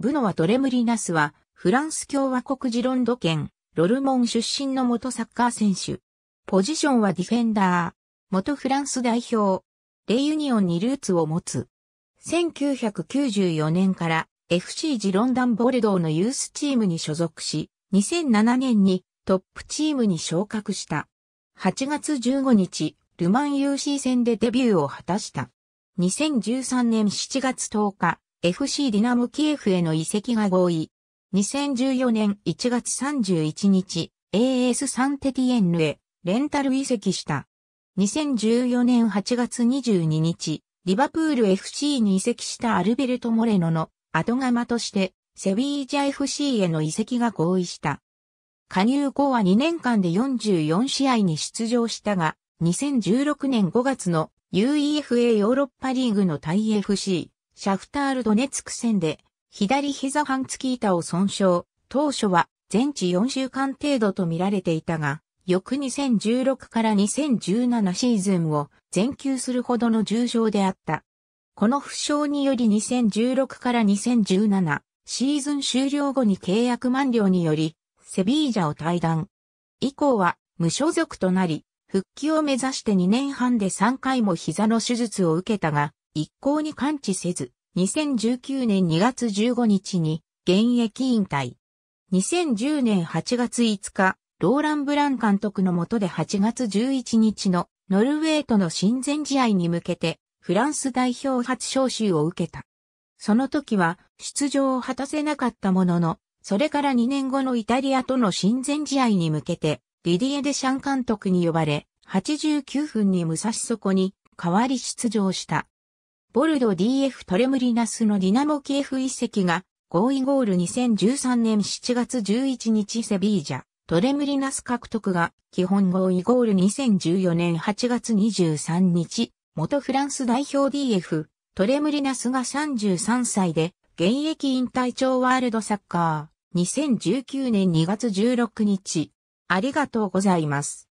ブノワ・ドレムリナスは、フランス共和国ジロンド県、ロルモン出身の元サッカー選手。ポジションはディフェンダー。元フランス代表。レイユニオンにルーツを持つ。1994年から FC ジロンダンボルドーのユースチームに所属し、2007年にトップチームに昇格した。8月15日、ルマン UC 戦でデビューを果たした。2013年7月10日、FC ディナムキエフへの移籍が合意。2014年1月31日、AS サンテティエンヌへレンタル移籍した。2014年8月22日、リバプール FC に移籍したアルベルト・モレノの後釜としてセビージャ FC への移籍が合意した。加入後は2年間で44試合に出場したが、2016年5月の UEFA ヨーロッパリーグの対 FC シャフタールドネツク戦で、左膝半月板を損傷、当初は全治4週間程度と見られていたが、翌2016から2017シーズンを全休するほどの重傷であった。この負傷により2016から2017シーズン終了後に契約満了により、セビージャを退団。以降は無所属となり、復帰を目指して2年半で3回も膝の手術を受けたが、一向に完治せず、2019年2月15日に現役引退。2010年8月5日、ローラン・ブラン監督の下で8月11日のノルウェーとの親善試合に向けてフランス代表初招集を受けた。その時は出場を果たせなかったものの、それから2年後のイタリアとの親善試合に向けて、リディエ・デシャン監督に呼ばれ、89分に武蔵底に代わり出場した。ボルド DF トレムリナスのディナモキエフ遺跡が、合意ゴール2013年7月11日セビージャ、トレムリナス獲得が、基本合意ゴール2014年8月23日、元フランス代表 DF、トレムリナスが33歳で、現役引退長ワールドサッカー、2019年2月16日。ありがとうございます。